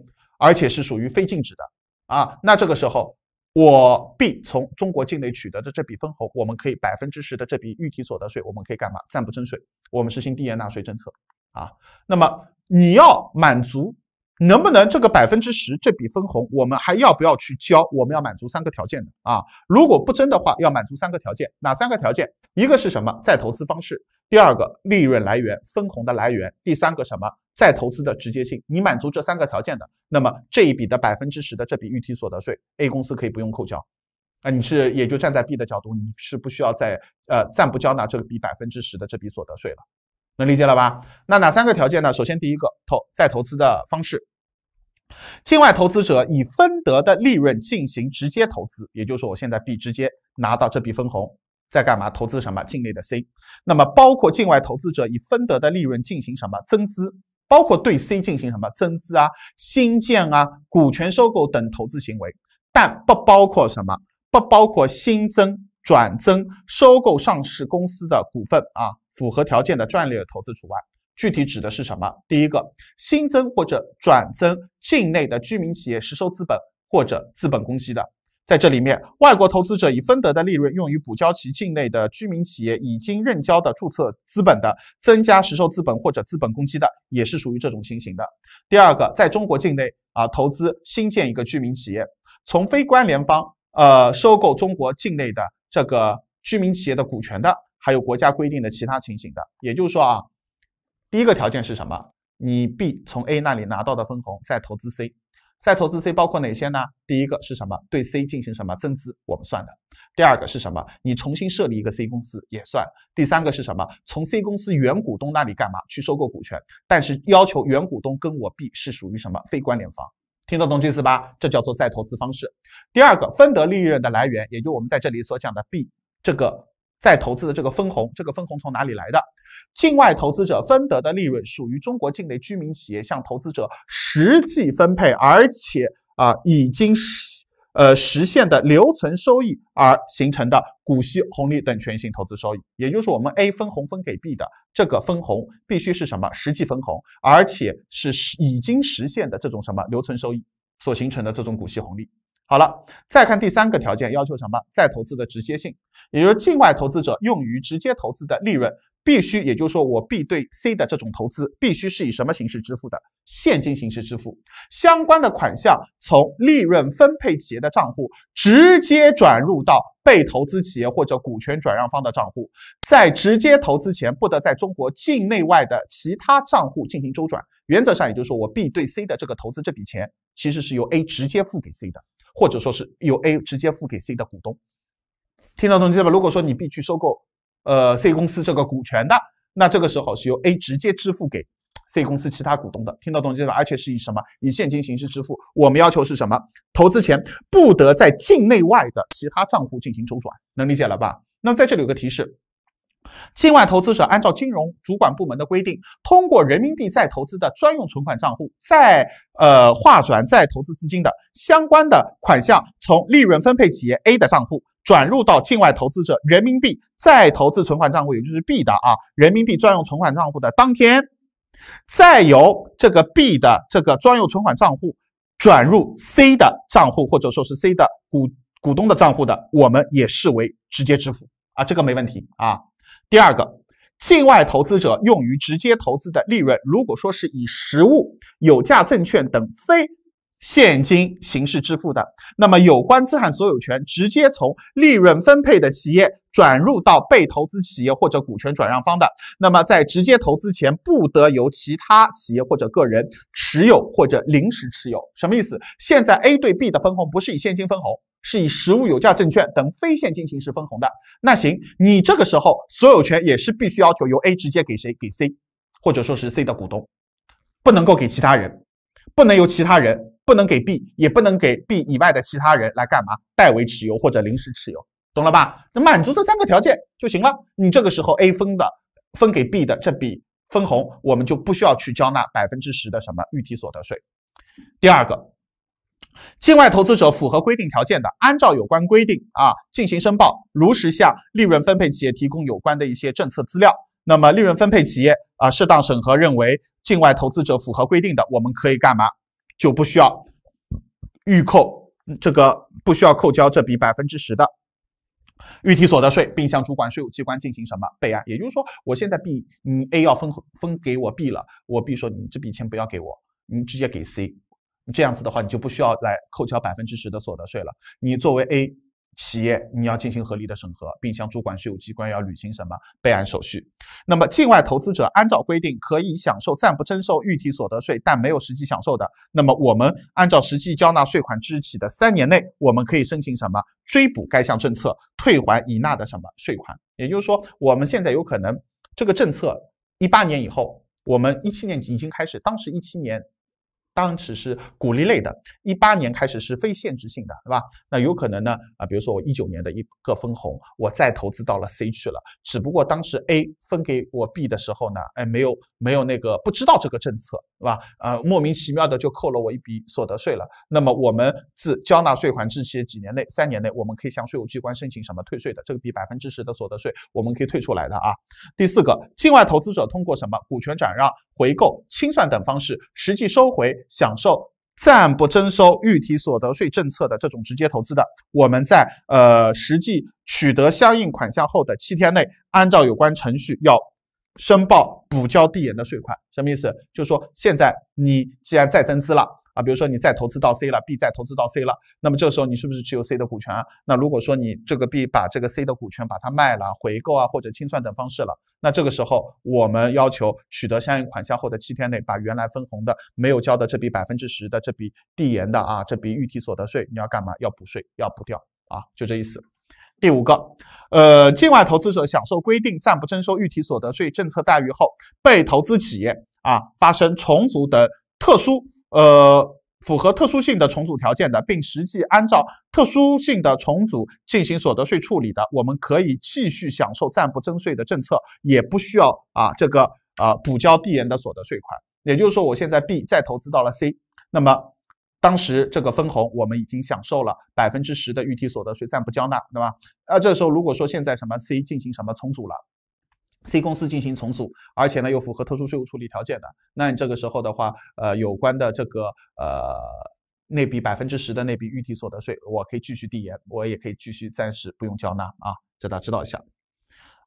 而且是属于非禁止的啊，那这个时候我 B 从中国境内取得的这笔分红，我们可以百分之十的这笔预提所得税，我们可以干嘛？暂不征税，我们实行递延纳税政策啊。那么你要满足，能不能这个百分之十这笔分红，我们还要不要去交？我们要满足三个条件的啊。如果不征的话，要满足三个条件，哪三个条件？一个是什么？再投资方式。第二个，利润来源，分红的来源。第三个什么？再投资的直接性，你满足这三个条件的，那么这一笔的百分之十的这笔预提所得税，A 公司可以不用扣缴，啊，你是也就站在 B 的角度，你是不需要再呃暂不交纳这个笔百分之十的这笔所得税了，能理解了吧？那哪三个条件呢？首先第一个，投再投资的方式，境外投资者以分得的利润进行直接投资，也就是说我现在 B 直接拿到这笔分红，在干嘛？投资什么？境内的 C，那么包括境外投资者以分得的利润进行什么增资？包括对 C 进行什么增资啊、新建啊、股权收购等投资行为，但不包括什么？不包括新增转增收购上市公司的股份啊，符合条件的战略投资除外。具体指的是什么？第一个，新增或者转增境内的居民企业实收资本或者资本公积的。在这里面，外国投资者以分得的利润用于补交其境内的居民企业已经认缴的注册资本的增加实收资本或者资本公积的，也是属于这种情形的。第二个，在中国境内啊投资新建一个居民企业，从非关联方呃收购中国境内的这个居民企业的股权的，还有国家规定的其他情形的。也就是说啊，第一个条件是什么？你 B 从 A 那里拿到的分红再投资 C。再投资 C 包括哪些呢？第一个是什么？对 C 进行什么增资？我们算的。第二个是什么？你重新设立一个 C 公司也算。第三个是什么？从 C 公司原股东那里干嘛？去收购股权，但是要求原股东跟我 B 是属于什么非关联方？听得懂这意思吧？这叫做再投资方式。第二个分得利润的来源，也就我们在这里所讲的 B 这个再投资的这个分红，这个分红从哪里来的？境外投资者分得的利润属于中国境内居民企业向投资者实际分配，而且啊已经呃实现的留存收益而形成的股息红利等权益性投资收益，也就是我们 A 分红分给 B 的这个分红必须是什么实际分红，而且是已经实现的这种什么留存收益所形成的这种股息红利。好了，再看第三个条件要求什么？再投资的直接性，也就是境外投资者用于直接投资的利润，必须，也就是说我 B 对 C 的这种投资，必须是以什么形式支付的？现金形式支付，相关的款项从利润分配企业的账户直接转入到被投资企业或者股权转让方的账户，在直接投资前，不得在中国境内外的其他账户进行周转。原则上，也就是说我 B 对 C 的这个投资，这笔钱其实是由 A 直接付给 C 的。或者说是由 A 直接付给 C 的股东，听到懂这吧？如果说你 B 去收购，呃，C 公司这个股权的，那这个时候是由 A 直接支付给 C 公司其他股东的，听到懂这了吧？而且是以什么？以现金形式支付。我们要求是什么？投资前不得在境内外的其他账户进行周转，能理解了吧？那么在这里有个提示。境外投资者按照金融主管部门的规定，通过人民币再投资的专用存款账户，再呃划转再投资资金的相关的款项，从利润分配企业 A 的账户转入到境外投资者人民币再投资存款账户，也就是 B 的啊人民币专用存款账户的当天，再由这个 B 的这个专用存款账户转入 C 的账户，或者说是 C 的股股东的账户的，我们也视为直接支付啊，这个没问题啊。第二个，境外投资者用于直接投资的利润，如果说是以实物、有价证券等非现金形式支付的，那么有关资产所有权直接从利润分配的企业转入到被投资企业或者股权转让方的，那么在直接投资前不得由其他企业或者个人持有或者临时持有。什么意思？现在 A 对 B 的分红不是以现金分红。是以实物、有价证券等非现金形式分红的，那行，你这个时候所有权也是必须要求由 A 直接给谁？给 C，或者说是 C 的股东，不能够给其他人，不能由其他人，不能给 B，也不能给 B 以外的其他人来干嘛？代为持有或者临时持有，懂了吧？那满足这三个条件就行了。你这个时候 A 分的分给 B 的这笔分红，我们就不需要去交纳百分之十的什么预提所得税。第二个。境外投资者符合规定条件的，按照有关规定啊进行申报，如实向利润分配企业提供有关的一些政策资料。那么利润分配企业啊适当审核认为境外投资者符合规定的，我们可以干嘛？就不需要预扣这个，不需要扣交这笔百分之十的预提所得税，并向主管税务机关进行什么备案？也就是说，我现在 B 嗯 A 要分分给我 B 了，我 B 说你这笔钱不要给我，你直接给 C。这样子的话，你就不需要来扣缴百分之十的所得税了。你作为 A 企业，你要进行合理的审核，并向主管税务机关要履行什么备案手续。那么，境外投资者按照规定可以享受暂不征收预提所得税，但没有实际享受的，那么我们按照实际交纳税款之日起的三年内，我们可以申请什么追补该项政策，退还已纳的什么税款。也就是说，我们现在有可能这个政策一八年以后，我们一七年已经开始，当时一七年。当时是鼓励类的，一八年开始是非限制性的，对吧？那有可能呢啊，比如说我一九年的一个分红，我再投资到了 C 去了，只不过当时 A 分给我 B 的时候呢，哎，没有没有那个不知道这个政策，是吧？呃，莫名其妙的就扣了我一笔所得税了。那么我们自交纳税款之日几年内，三年内，我们可以向税务机关申请什么退税的？这个比百分之十的所得税，我们可以退出来的啊。第四个，境外投资者通过什么股权转让？回购、清算等方式实际收回、享受暂不征收预提所得税政策的这种直接投资的，我们在呃实际取得相应款项后的七天内，按照有关程序要申报补交递延的税款。什么意思？就是说，现在你既然再增资了。啊，比如说你再投资到 C 了，B 再投资到 C 了，那么这时候你是不是持有 C 的股权啊？那如果说你这个 B 把这个 C 的股权把它卖了、回购啊或者清算等方式了，那这个时候我们要求取得相应款项后的七天内，把原来分红的没有交的这笔百分之十的这笔递延的啊这笔预提所得税你要干嘛？要补税，要补掉啊，就这意思。第五个，呃，境外投资者享受规定暂不征收预提所得税政策待遇后，被投资企业啊发生重组等特殊。呃，符合特殊性的重组条件的，并实际按照特殊性的重组进行所得税处理的，我们可以继续享受暂不征税的政策，也不需要啊这个啊补交递延的所得税款。也就是说，我现在 B 再投资到了 C，那么当时这个分红我们已经享受了百分之十的预提所得税暂不交纳，对吧？那这时候如果说现在什么 C 进行什么重组了。C 公司进行重组，而且呢又符合特殊税务处理条件的，那你这个时候的话，呃，有关的这个呃那笔百分之十的那笔预提所得税，我可以继续递延，我也可以继续暂时不用交纳啊，这大家知道一下。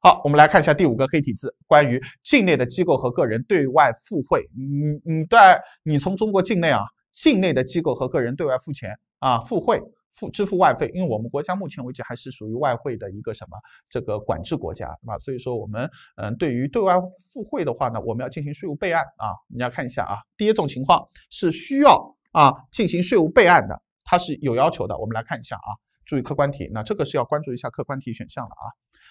好，我们来看一下第五个黑体字，关于境内的机构和个人对外付汇，你你在你从中国境内啊，境内的机构和个人对外付钱啊付汇。付支付外汇，因为我们国家目前为止还是属于外汇的一个什么这个管制国家，对吧？所以说我们嗯，对于对外付汇的话呢，我们要进行税务备案啊。你要看一下啊，第一种情况是需要啊进行税务备案的，它是有要求的。我们来看一下啊，注意客观题，那这个是要关注一下客观题选项了啊。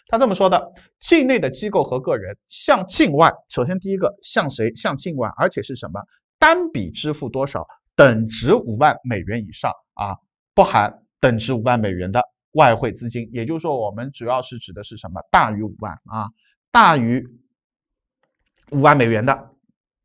他这么说的：境内的机构和个人向境外，首先第一个向谁？向境外，而且是什么？单笔支付多少？等值五万美元以上啊。不含等值五万美元的外汇资金，也就是说，我们主要是指的是什么？大于五万啊，大于五万美元的，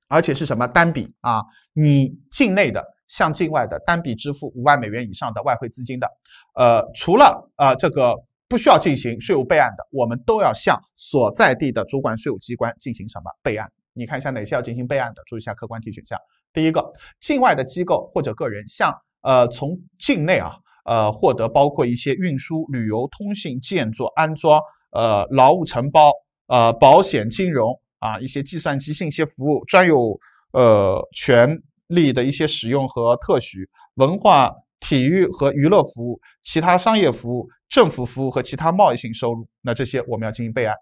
而且是什么单笔啊？你境内的向境外的单笔支付五万美元以上的外汇资金的，呃，除了呃这个不需要进行税务备案的，我们都要向所在地的主管税务机关进行什么备案？你看一下哪些要进行备案的？注意一下客观题选项。第一个，境外的机构或者个人向呃，从境内啊，呃，获得包括一些运输、旅游、通信、建筑、安装，呃，劳务承包，呃，保险、金融，啊，一些计算机信息服务，专有，呃，权利的一些使用和特许，文化、体育和娱乐服务，其他商业服务，政府服务和其他贸易性收入，那这些我们要进行备案。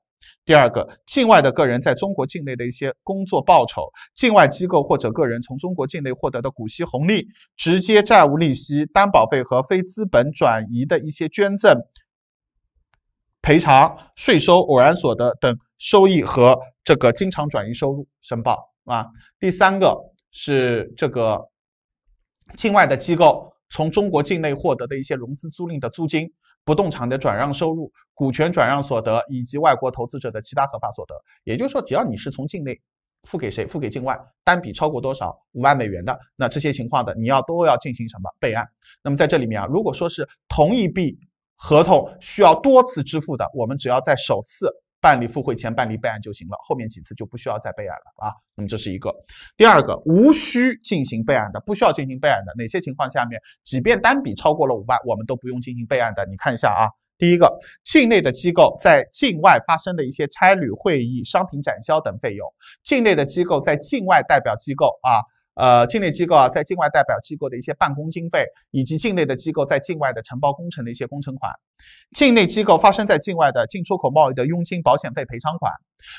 第二个，境外的个人在中国境内的一些工作报酬，境外机构或者个人从中国境内获得的股息红利、直接债务利息、担保费和非资本转移的一些捐赠、赔偿、税收偶然所得等收益和这个经常转移收入申报啊。第三个是这个境外的机构从中国境内获得的一些融资租赁的租金。不动产的转让收入、股权转让所得以及外国投资者的其他合法所得，也就是说，只要你是从境内付给谁、付给境外，单笔超过多少五万美元的，那这些情况的你要都要进行什么备案？那么在这里面啊，如果说是同一笔合同需要多次支付的，我们只要在首次。办理付会前办理备案就行了，后面几次就不需要再备案了啊。那么这是一个，第二个无需进行备案的，不需要进行备案的哪些情况下面，即便单笔超过了五万，我们都不用进行备案的。你看一下啊，第一个，境内的机构在境外发生的一些差旅、会议、商品展销等费用，境内的机构在境外代表机构啊。呃，境内机构啊，在境外代表机构的一些办公经费，以及境内的机构在境外的承包工程的一些工程款，境内机构发生在境外的进出口贸易的佣金、保险费、赔偿款，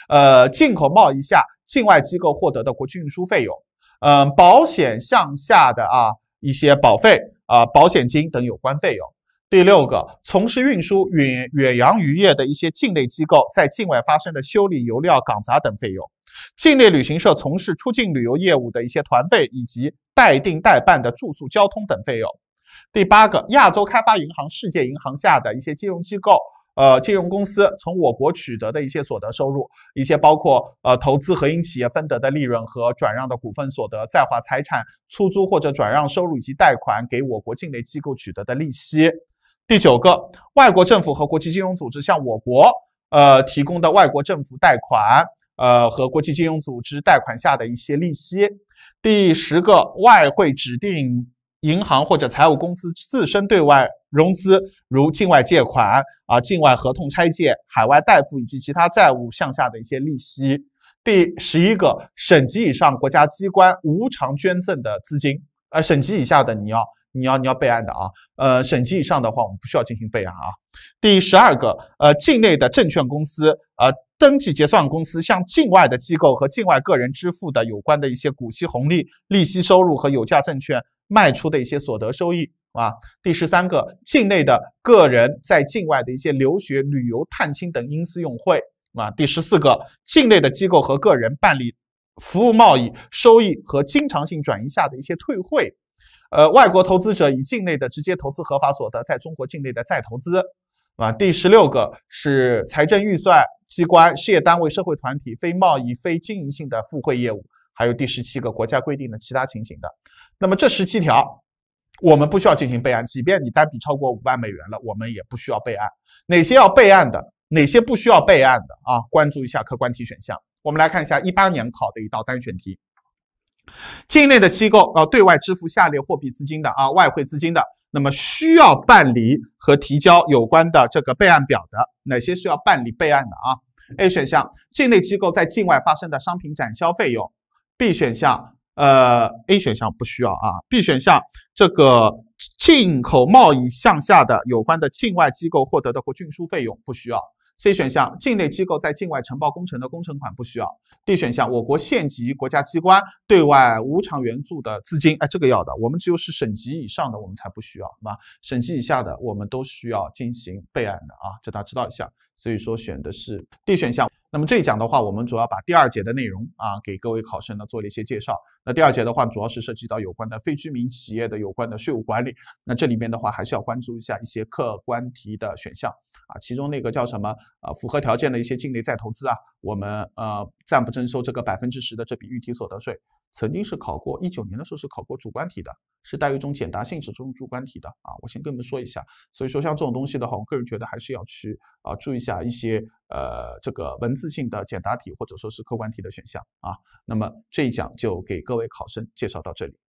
呃，进口贸易下境外机构获得的国际运输费用，呃，保险项下的啊一些保费啊、保险金等有关费用。第六个，从事运输远远洋渔业的一些境内机构在境外发生的修理油料、港杂等费用。境内旅行社从事出境旅游业务的一些团费以及代订代办的住宿、交通等费用。第八个，亚洲开发银行、世界银行下的一些金融机构、呃，金融公司从我国取得的一些所得收入，一些包括呃投资合营企业分得的利润和转让的股份所得，在华财产出租或者转让收入以及贷款给我国境内机构取得的利息。第九个，外国政府和国际金融组织向我国呃提供的外国政府贷款。呃，和国际金融组织贷款下的一些利息。第十个，外汇指定银行或者财务公司自身对外融资，如境外借款、啊境外合同拆借、海外代付以及其他债务项下的一些利息。第十一个，省级以上国家机关无偿捐赠的资金，呃，省级以下的你要。你要你要备案的啊，呃，省级以上的话，我们不需要进行备案啊。第十二个，呃，境内的证券公司、呃，登记结算公司向境外的机构和境外个人支付的有关的一些股息红利、利息收入和有价证券卖出的一些所得收益啊。第十三个，境内的个人在境外的一些留学、旅游、探亲等因私用汇啊。第十四个，境内的机构和个人办理服务贸易收益和经常性转移下的一些退汇。呃，外国投资者以境内的直接投资合法所得在中国境内的再投资，啊，第十六个是财政预算机关、事业单位、社会团体非贸易非经营性的付汇业务，还有第十七个国家规定的其他情形的。那么这十七条，我们不需要进行备案，即便你单笔超过五万美元了，我们也不需要备案。哪些要备案的，哪些不需要备案的啊？关注一下客观题选项。我们来看一下一八年考的一道单选题。境内的机构要对外支付下列货币资金的啊，外汇资金的，那么需要办理和提交有关的这个备案表的，哪些需要办理备案的啊？A 选项，境内机构在境外发生的商品展销费用；B 选项，呃，A 选项不需要啊，B 选项这个进口贸易项下的有关的境外机构获得的或运输费用不需要。C 选项，境内机构在境外承包工程的工程款不需要。D 选项，我国县级国家机关对外无偿援助的资金，哎，这个要的。我们只有是省级以上的，我们才不需要，是吧？省级以下的，我们都需要进行备案的啊，这大家知道一下。所以说选的是 D 选项。那么这一讲的话，我们主要把第二节的内容啊，给各位考生呢做了一些介绍。那第二节的话，主要是涉及到有关的非居民企业的有关的税务管理。那这里面的话，还是要关注一下一些客观题的选项。啊，其中那个叫什么？呃，符合条件的一些境内再投资啊，我们呃暂不征收这个百分之十的这笔预提所得税。曾经是考过，一九年的时候是考过主观题的，是带有一种简答性质这种主观题的啊。我先跟你们说一下，所以说像这种东西的话，我个人觉得还是要去啊注意一下一些呃这个文字性的简答题或者说是客观题的选项啊。那么这一讲就给各位考生介绍到这里。